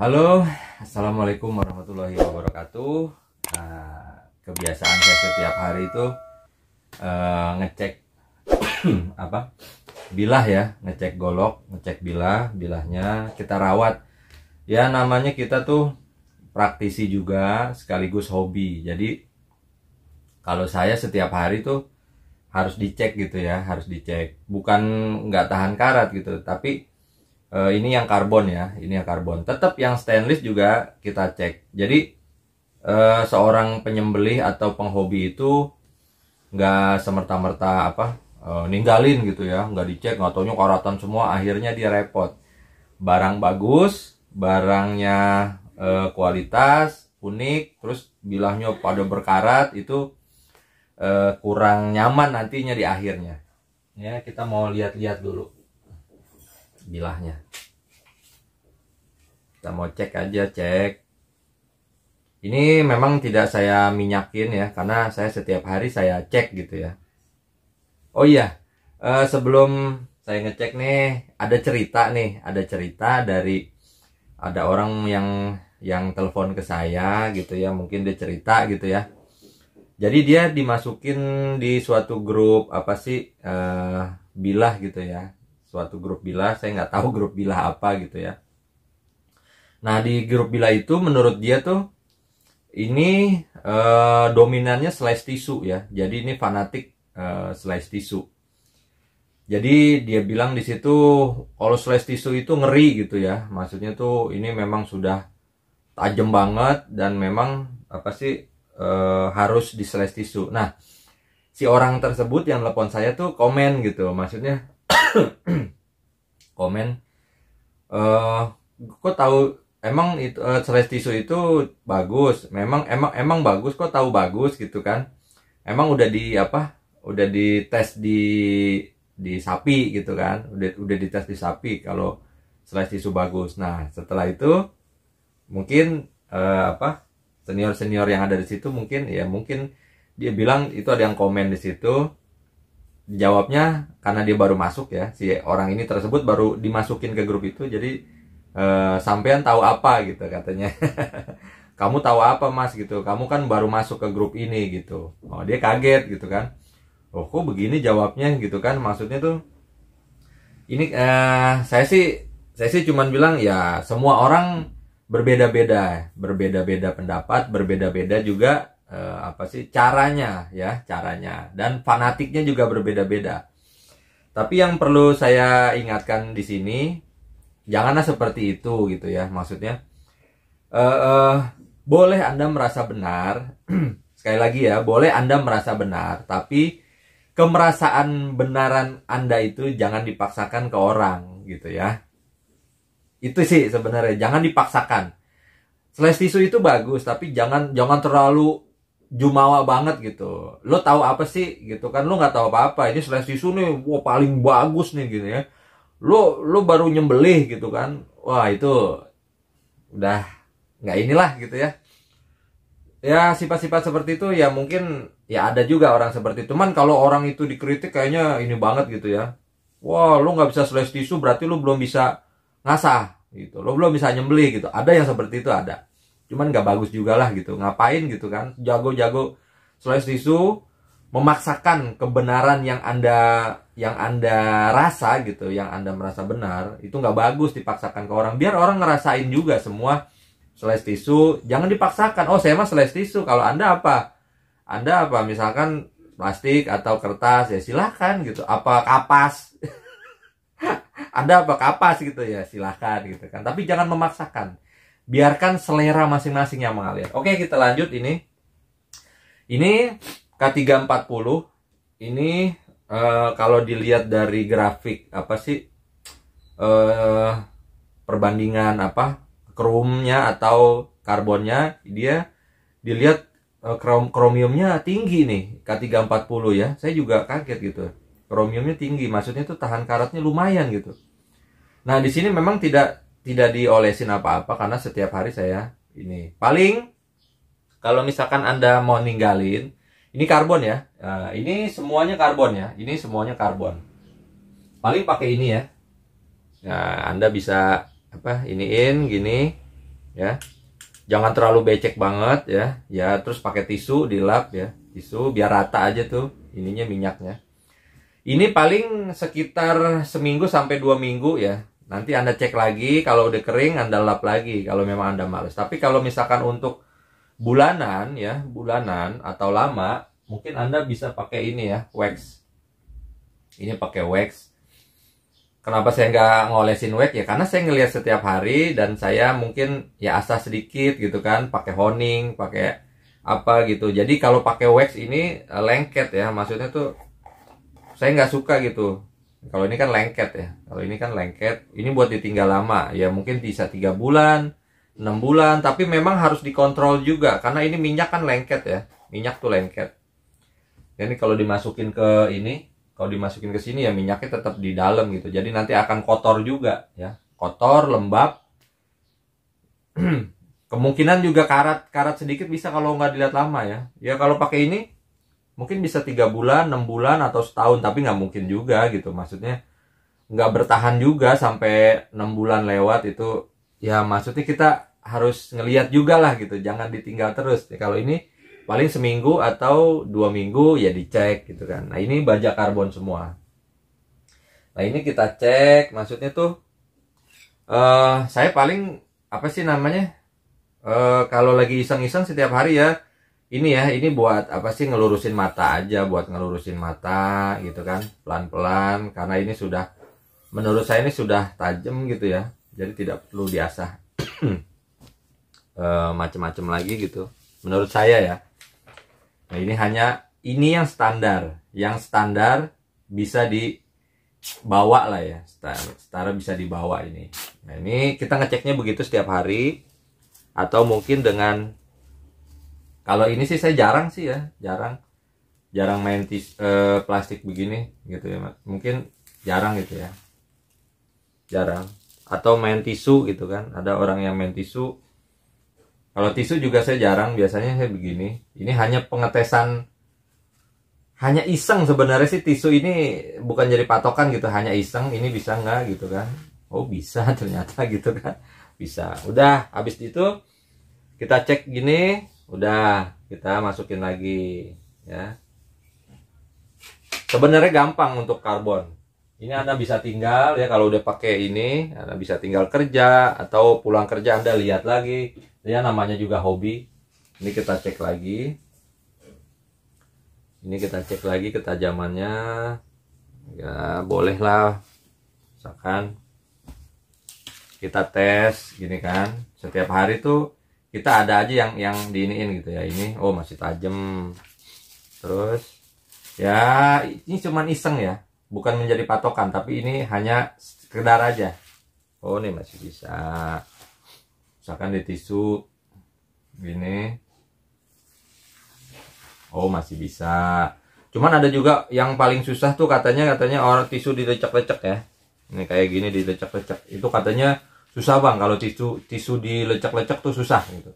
Halo, assalamualaikum warahmatullahi wabarakatuh. Nah, kebiasaan saya setiap hari itu uh, ngecek apa bilah ya, ngecek golok, ngecek bilah, bilahnya kita rawat. Ya namanya kita tuh praktisi juga sekaligus hobi. Jadi kalau saya setiap hari tuh harus dicek gitu ya harus dicek bukan nggak tahan karat gitu tapi uh, ini yang karbon ya ini yang karbon tetap yang stainless juga kita cek jadi uh, seorang penyembelih atau penghobi itu nggak semerta-merta apa uh, ninggalin gitu ya nggak dicek nggak taunya karatan semua akhirnya dia repot barang bagus barangnya uh, kualitas unik terus bilahnya pada berkarat itu uh, kurang nyaman nantinya di akhirnya ya kita mau lihat-lihat dulu bilahnya kita mau cek aja cek ini memang tidak saya minyakin ya karena saya setiap hari saya cek gitu ya oh iya uh, sebelum saya ngecek nih ada cerita nih ada cerita dari ada orang yang yang telepon ke saya gitu ya mungkin dia cerita gitu ya jadi dia dimasukin di suatu grup apa sih uh, bilah gitu ya suatu grup bila saya nggak tahu grup bila apa gitu ya nah di grup bila itu menurut dia tuh ini eh, dominannya slice tisu ya jadi ini fanatik eh, slice tisu jadi dia bilang di situ kalau slice tisu itu ngeri gitu ya maksudnya tuh ini memang sudah tajam banget dan memang apa sih eh, harus di slice tisu nah si orang tersebut yang telepon saya tuh komen gitu maksudnya komen uh, kok tahu emang itu uh, eh, serai itu bagus memang emang emang bagus kok tahu bagus gitu kan emang udah di apa udah di tes di di sapi gitu kan udah udah di tes di sapi kalau serai bagus nah setelah itu mungkin uh, apa senior senior yang ada di situ mungkin ya mungkin dia bilang itu ada yang komen di situ jawabnya karena dia baru masuk ya si orang ini tersebut baru dimasukin ke grup itu jadi e, sampean tahu apa gitu katanya kamu tahu apa mas gitu kamu kan baru masuk ke grup ini gitu oh dia kaget gitu kan oh kok begini jawabnya gitu kan maksudnya tuh ini eh, saya sih saya sih cuman bilang ya semua orang berbeda-beda berbeda-beda pendapat berbeda-beda juga uh, apa sih caranya ya caranya dan fanatiknya juga berbeda-beda. Tapi yang perlu saya ingatkan di sini janganlah seperti itu gitu ya maksudnya. uh, uh, boleh Anda merasa benar sekali lagi ya boleh Anda merasa benar tapi kemerasaan benaran Anda itu jangan dipaksakan ke orang gitu ya. Itu sih sebenarnya jangan dipaksakan. Slash tisu itu bagus tapi jangan jangan terlalu jumawa banget gitu lo tahu apa sih gitu kan lo nggak tahu apa-apa ini slash isu nih wah paling bagus nih gitu ya lo lo baru nyembelih gitu kan wah itu udah nggak inilah gitu ya ya sifat-sifat seperti itu ya mungkin ya ada juga orang seperti itu cuman kalau orang itu dikritik kayaknya ini banget gitu ya wah lo nggak bisa slash tisu berarti lo belum bisa ngasah gitu lo belum bisa nyembelih gitu ada yang seperti itu ada cuman nggak bagus juga lah gitu ngapain gitu kan jago-jago slice tisu memaksakan kebenaran yang anda yang anda rasa gitu yang anda merasa benar itu nggak bagus dipaksakan ke orang biar orang ngerasain juga semua slice tisu jangan dipaksakan oh saya mah slice tisu kalau anda apa anda apa misalkan plastik atau kertas ya silahkan gitu apa kapas anda apa kapas gitu ya silahkan gitu kan tapi jangan memaksakan biarkan selera masing-masing yang mengalir. Oke, kita lanjut ini. Ini K340. Ini e, kalau dilihat dari grafik apa sih e, perbandingan apa chrome atau karbonnya, dia dilihat eh, krom, chromiumnya tinggi nih K340 ya. Saya juga kaget gitu. Chromiumnya tinggi, maksudnya itu tahan karatnya lumayan gitu. Nah, di sini memang tidak tidak diolesin apa-apa karena setiap hari saya ini paling kalau misalkan anda mau ninggalin ini karbon ya nah, ini semuanya karbon ya ini semuanya karbon paling pakai ini ya nah anda bisa apa iniin gini ya jangan terlalu becek banget ya ya terus pakai tisu dilap ya tisu biar rata aja tuh ininya minyaknya ini paling sekitar seminggu sampai dua minggu ya Nanti Anda cek lagi, kalau udah kering Anda lap lagi kalau memang Anda males. Tapi kalau misalkan untuk bulanan ya, bulanan atau lama, mungkin Anda bisa pakai ini ya, wax. Ini pakai wax. Kenapa saya nggak ngolesin wax ya? Karena saya ngelihat setiap hari dan saya mungkin ya asah sedikit gitu kan, pakai honing, pakai apa gitu. Jadi kalau pakai wax ini eh, lengket ya, maksudnya tuh saya nggak suka gitu kalau ini kan lengket ya. Kalau ini kan lengket, ini buat ditinggal lama. Ya mungkin bisa tiga bulan, enam bulan, tapi memang harus dikontrol juga karena ini minyak kan lengket ya. Minyak tuh lengket. Ini kalau dimasukin ke ini, kalau dimasukin ke sini ya minyaknya tetap di dalam gitu. Jadi nanti akan kotor juga ya. Kotor, lembab. Kemungkinan juga karat, karat sedikit bisa kalau nggak dilihat lama ya. Ya kalau pakai ini mungkin bisa tiga bulan enam bulan atau setahun tapi nggak mungkin juga gitu maksudnya nggak bertahan juga sampai enam bulan lewat itu ya maksudnya kita harus ngeliat juga lah gitu jangan ditinggal terus ya, kalau ini paling seminggu atau dua minggu ya dicek gitu kan nah ini baja karbon semua nah ini kita cek maksudnya tuh uh, saya paling apa sih namanya uh, kalau lagi iseng-iseng setiap hari ya ini ya ini buat apa sih ngelurusin mata aja buat ngelurusin mata gitu kan pelan-pelan karena ini sudah menurut saya ini sudah tajam gitu ya jadi tidak perlu diasah e, eh, macam-macam lagi gitu menurut saya ya nah ini hanya ini yang standar yang standar bisa dibawa lah ya setara, setara bisa dibawa ini nah ini kita ngeceknya begitu setiap hari atau mungkin dengan kalau ini sih saya jarang sih ya jarang jarang main tis, uh, plastik begini gitu ya mungkin jarang gitu ya jarang atau main tisu gitu kan ada orang yang main tisu kalau tisu juga saya jarang biasanya saya begini ini hanya pengetesan hanya iseng sebenarnya sih tisu ini bukan jadi patokan gitu hanya iseng ini bisa nggak gitu kan oh bisa ternyata gitu kan bisa udah habis itu kita cek gini udah kita masukin lagi ya sebenarnya gampang untuk karbon ini anda bisa tinggal ya kalau udah pakai ini anda bisa tinggal kerja atau pulang kerja anda lihat lagi ya namanya juga hobi ini kita cek lagi ini kita cek lagi ketajamannya ya bolehlah lah misalkan kita tes gini kan setiap hari tuh kita ada aja yang yang diiniin gitu ya ini oh masih tajam terus ya ini cuman iseng ya bukan menjadi patokan tapi ini hanya sekedar aja oh ini masih bisa misalkan di tisu gini oh masih bisa cuman ada juga yang paling susah tuh katanya katanya orang tisu dilecek-lecek ya ini kayak gini dilecek-lecek itu katanya susah bang kalau tisu tisu dilecek-lecek tuh susah gitu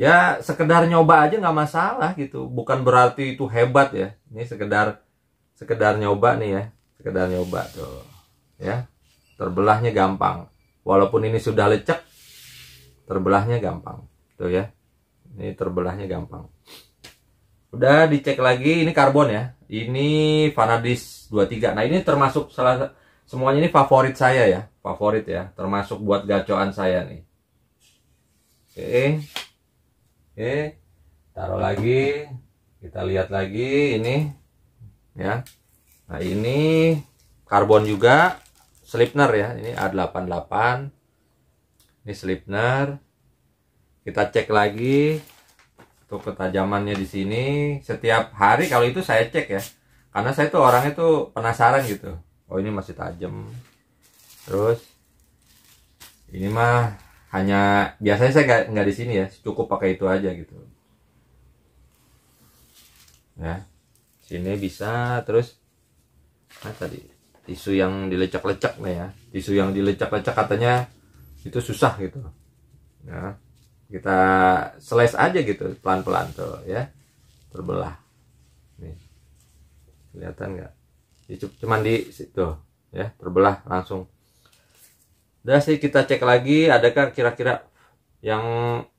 ya sekedar nyoba aja nggak masalah gitu bukan berarti itu hebat ya ini sekedar sekedar nyoba nih ya sekedar nyoba tuh ya terbelahnya gampang walaupun ini sudah lecek terbelahnya gampang tuh ya ini terbelahnya gampang udah dicek lagi ini karbon ya ini vanadis 23 nah ini termasuk salah semuanya ini favorit saya ya favorit ya termasuk buat gacoan saya nih oke oke taruh lagi kita lihat lagi ini ya nah ini karbon juga slipner ya ini A88 ini slipner kita cek lagi untuk ketajamannya di sini setiap hari kalau itu saya cek ya karena saya tuh orangnya tuh penasaran gitu oh ini masih tajam terus ini mah hanya biasanya saya nggak nggak di sini ya cukup pakai itu aja gitu ya sini bisa terus nah tadi tisu yang dilecek-lecek lah ya tisu yang dilecek-lecek katanya itu susah gitu ya kita slice aja gitu pelan-pelan tuh ya terbelah nih kelihatan nggak Ya, cuman di situ ya terbelah langsung udah sih kita cek lagi adakah kira-kira yang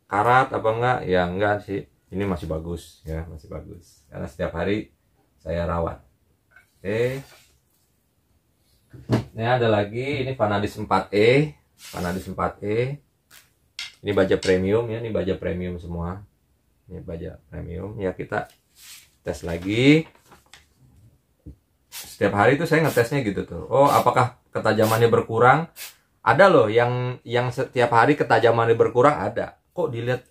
karat apa enggak ya enggak sih ini masih bagus ya masih bagus karena setiap hari saya rawat oke ini ada lagi ini Vanadis 4E Vanadis 4E ini baja premium ya ini baja premium semua ini baja premium ya kita tes lagi setiap hari itu saya ngetesnya gitu tuh oh apakah ketajamannya berkurang ada loh yang yang setiap hari ketajamannya berkurang ada kok dilihat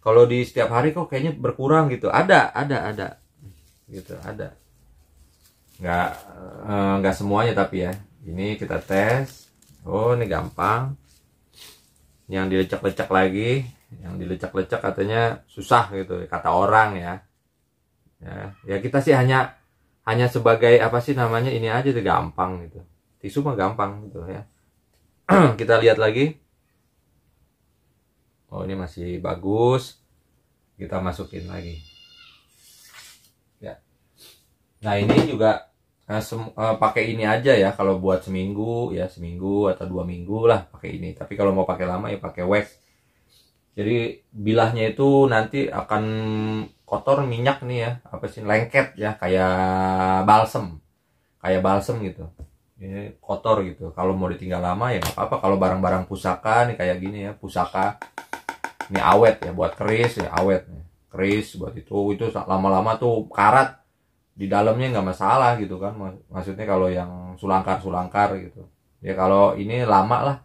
kalau di setiap hari kok kayaknya berkurang gitu ada ada ada gitu ada nggak eh, nggak semuanya tapi ya ini kita tes oh ini gampang yang dilecek-lecek lagi yang dilecek-lecek katanya susah gitu kata orang ya ya, ya kita sih hanya hanya sebagai apa sih namanya ini aja tuh gampang gitu tisu mah gampang gitu ya kita lihat lagi oh ini masih bagus kita masukin lagi ya nah ini juga uh, pakai ini aja ya kalau buat seminggu ya seminggu atau dua minggu lah pakai ini tapi kalau mau pakai lama ya pakai wax jadi bilahnya itu nanti akan kotor minyak nih ya, apa sih lengket ya kayak balsem. Kayak balsem gitu. Ini kotor gitu. Kalau mau ditinggal lama ya apa-apa. Kalau barang-barang pusaka nih kayak gini ya, pusaka ini awet ya buat keris ya awet nih. Keris buat itu itu lama-lama tuh karat di dalamnya nggak masalah gitu kan. Maksudnya kalau yang sulangkar-sulangkar gitu. Ya kalau ini lama lah.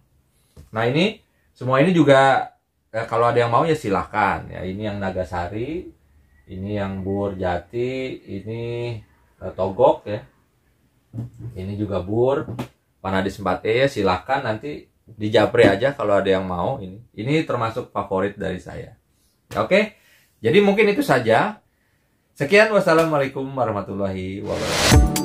Nah, ini semua ini juga eh, kalau ada yang mau ya silahkan ya ini yang Nagasari ini yang Bur Jati ini eh, Togok ya ini juga Bur Panadi Sembate ya silahkan nanti di Japri aja kalau ada yang mau ini ini termasuk favorit dari saya ya, oke jadi mungkin itu saja sekian wassalamualaikum warahmatullahi wabarakatuh